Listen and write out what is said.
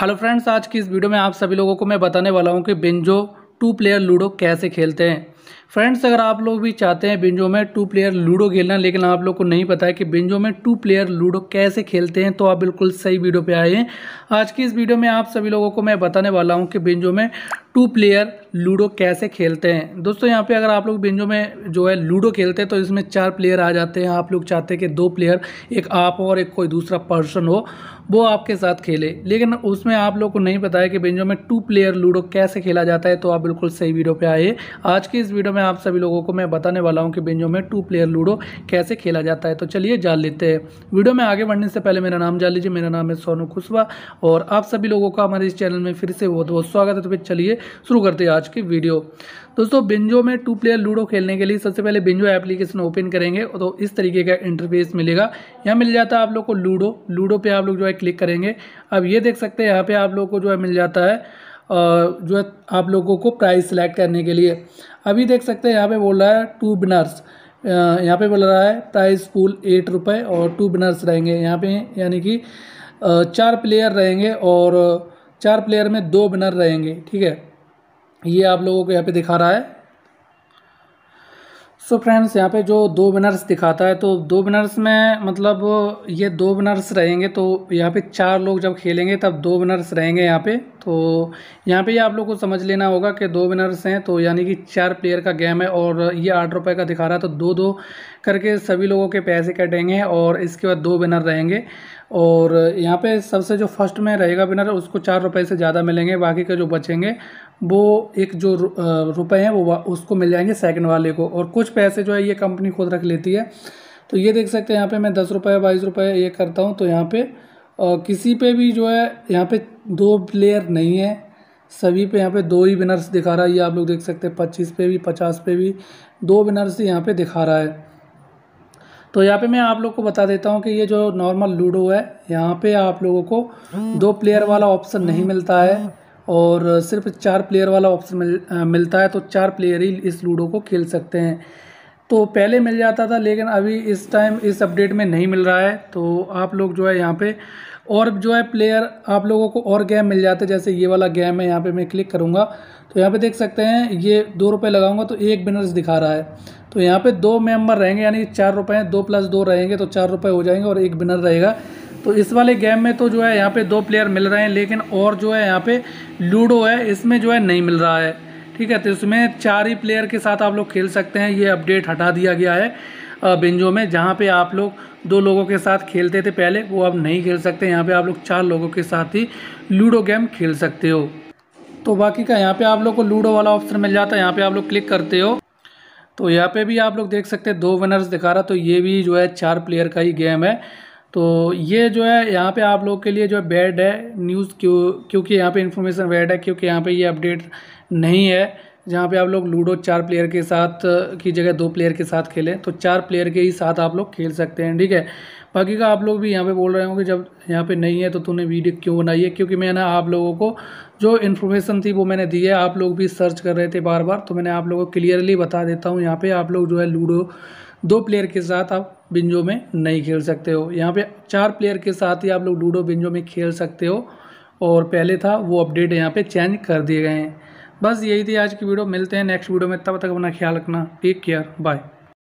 hello friends आज की इस वीडियो में आप सभी लोगों को मैं बताने वाला हूँ कि बेंजो टू प्लेयर लूडो कैसे खेलते हैं फ्रेंड्स अगर आप लोग भी चाहते हैं बिंजो में टू प्लेयर लूडो खेलना लेकिन आप लोग को नहीं पता है कि बिंजो में टू प्लेयर लूडो कैसे खेलते हैं तो आप बिल्कुल सही वीडियो पे आए हैं आज की इस वीडियो में आप सभी लोगों को मैं बताने वाला हूँ कि बिंजो में टू प्लेयर लूडो कैसे खेलते हैं दोस्तों यहाँ पे अगर आप लोग बिंजो में जो है लूडो खेलते हैं तो इसमें चार प्लेयर आ जाते हैं आप लोग चाहते हैं कि दो प्लेयर एक आप हो और एक कोई दूसरा पर्सन हो वो आपके साथ खेले लेकिन उसमें आप लोग को नहीं पता है कि बिंजो में टू प्लेयर लूडो कैसे खेला जाता है तो आप बिल्कुल सही वीडियो पर आए आज की इस वीडियो में आप सभी लोगों को मैं बताने वाला हूँ कि बेंजो में टू प्लेयर लूडो कैसे खेला जाता है तो चलिए जान लेते हैं वीडियो में आगे बढ़ने से पहले मेरा नाम जान लीजिए मेरा नाम है सोनू कुशवा और आप सभी लोगों का हमारे इस चैनल में फिर से बहुत बहुत स्वागत है तो फिर चलिए शुरू करते हैं आज की वीडियो दोस्तों बेंजो में टू प्लेयर लूडो खेलने के लिए सबसे पहले बेंजो एप्लीकेशन ओपन करेंगे तो इस तरीके का इंटरफेस मिलेगा यहाँ मिल जाता है आप लोग को लूडो लूडो पे आप लोग जो है क्लिक करेंगे अब ये देख सकते हैं यहाँ पे आप लोग को जो है मिल जाता है जो है आप लोगों को प्राइस सेलेक्ट करने के लिए अभी देख सकते हैं यहाँ पे बोल रहा है टू बिनर्स यहाँ पे बोल रहा है प्राइस पूल एट रुपये और टू बिनर्स रहेंगे यहाँ पे यानी कि चार प्लेयर रहेंगे और चार प्लेयर में दो बिनर रहेंगे ठीक है ये आप लोगों को यहाँ पे दिखा रहा है सो फ्रेंड्स यहाँ पे जो दो विनर्स दिखाता है तो दो बिनर्स में मतलब ये दो बिनर्स रहेंगे तो यहाँ पे चार लोग जब खेलेंगे तब दो विनर्स रहेंगे यहाँ पे तो यहाँ पे ये आप लोग को समझ लेना होगा कि दो विनर्स हैं तो यानी कि चार प्लेयर का गेम है और ये आठ रुपए का दिखा रहा है तो दो दो करके सभी लोगों के पैसे कटेंगे और इसके बाद दो विनर रहेंगे और यहाँ पे सबसे जो फर्स्ट में रहेगा विनर उसको चार रुपए से ज़्यादा मिलेंगे बाकी के जो बचेंगे वो एक जो रुपए हैं वो उसको मिल जाएंगे सेकंड वाले को और कुछ पैसे जो है ये कंपनी खुद रख लेती है तो ये देख सकते हैं यहाँ पे मैं दस रुपये बाईस रुपये ये करता हूँ तो यहाँ पे और किसी पे भी जो है यहाँ पे दो प्लेयर नहीं है सभी पे यहाँ पे दो ही विनर्स दिखा रहा है ये आप लोग देख सकते हैं पच्चीस पे भी पचास पे भी दो विनर्स यहाँ पर दिखा रहा है तो यहाँ पे मैं आप लोग को बता देता हूँ कि ये जो नॉर्मल लूडो है यहाँ पे आप लोगों को दो प्लेयर वाला ऑप्शन नहीं मिलता है और सिर्फ चार प्लेयर वाला ऑप्शन मिल मिलता है तो चार प्लेयर ही इस लूडो को खेल सकते हैं तो पहले मिल जाता था लेकिन अभी इस टाइम इस अपडेट में नहीं मिल रहा है तो आप लोग जो है यहाँ पे और जो है प्लेयर आप लोगों को और गेम मिल जाते जैसे ये वाला गेम है यहाँ पे मैं क्लिक करूँगा तो यहाँ पे देख सकते हैं ये दो रुपये लगाऊंगा तो एक बिनर्स दिखा रहा है तो यहाँ पर दो मेम्बर रहेंगे यानी चार रुपये दो प्लस दो रहेंगे तो चार रुपये हो जाएंगे और एक बिनर रहेगा तो इस वाले गेम में तो जो है यहाँ पे दो प्लेयर मिल रहे हैं लेकिन और जो है यहाँ पे लूडो है इसमें जो है नहीं मिल रहा है ठीक है तो इसमें चार ही प्लेयर के साथ आप लोग खेल सकते हैं ये अपडेट हटा दिया गया है बिंजो में जहाँ पे आप लोग दो लोगों के साथ खेलते थे पहले वो अब नहीं खेल सकते यहाँ पे आप लोग चार लोगों के साथ ही लूडो गेम खेल सकते हो तो बाकी का यहाँ पर आप लोग को लूडो वाला ऑप्शन मिल जाता है यहाँ पर आप लोग क्लिक करते हो तो यहाँ पे भी आप लोग देख सकते हैं दो विनर्स दिखा रहा तो ये भी जो है चार प्लेयर का ही गेम है तो ये जो है यहाँ पे आप लोग के लिए जो बेड है न्यूज़ क्यों क्योंकि यहाँ पे इन्फॉर्मेशन बेड है क्योंकि यहाँ पे ये अपडेट नहीं है जहाँ पे आप लोग लूडो चार प्लेयर के साथ की जगह दो प्लेयर के साथ खेलें तो चार प्लेयर के ही साथ आप लोग खेल सकते हैं ठीक है बाकी का आप लोग भी यहाँ पे बोल रहे होंगे जब यहाँ पे नहीं है तो तूने वीडियो क्यों बनाई है क्योंकि मैंने आप लोगों को जो इन्फॉर्मेशन थी वो मैंने दी है आप लोग भी सर्च कर रहे थे बार बार तो मैंने आप लोगों को क्लियरली बता देता हूँ यहाँ पर आप लोग जो है लूडो दो प्लेयर के साथ आप बिंजो में नहीं खेल सकते हो यहाँ पे चार प्लेयर के साथ ही आप लोग लूडो बिंजो में खेल सकते हो और पहले था वो अपडेट यहाँ पे चेंज कर दिए गए हैं बस यही थी आज की वीडियो मिलते हैं नेक्स्ट वीडियो में तब तक अपना ख्याल रखना टेक केयर बाय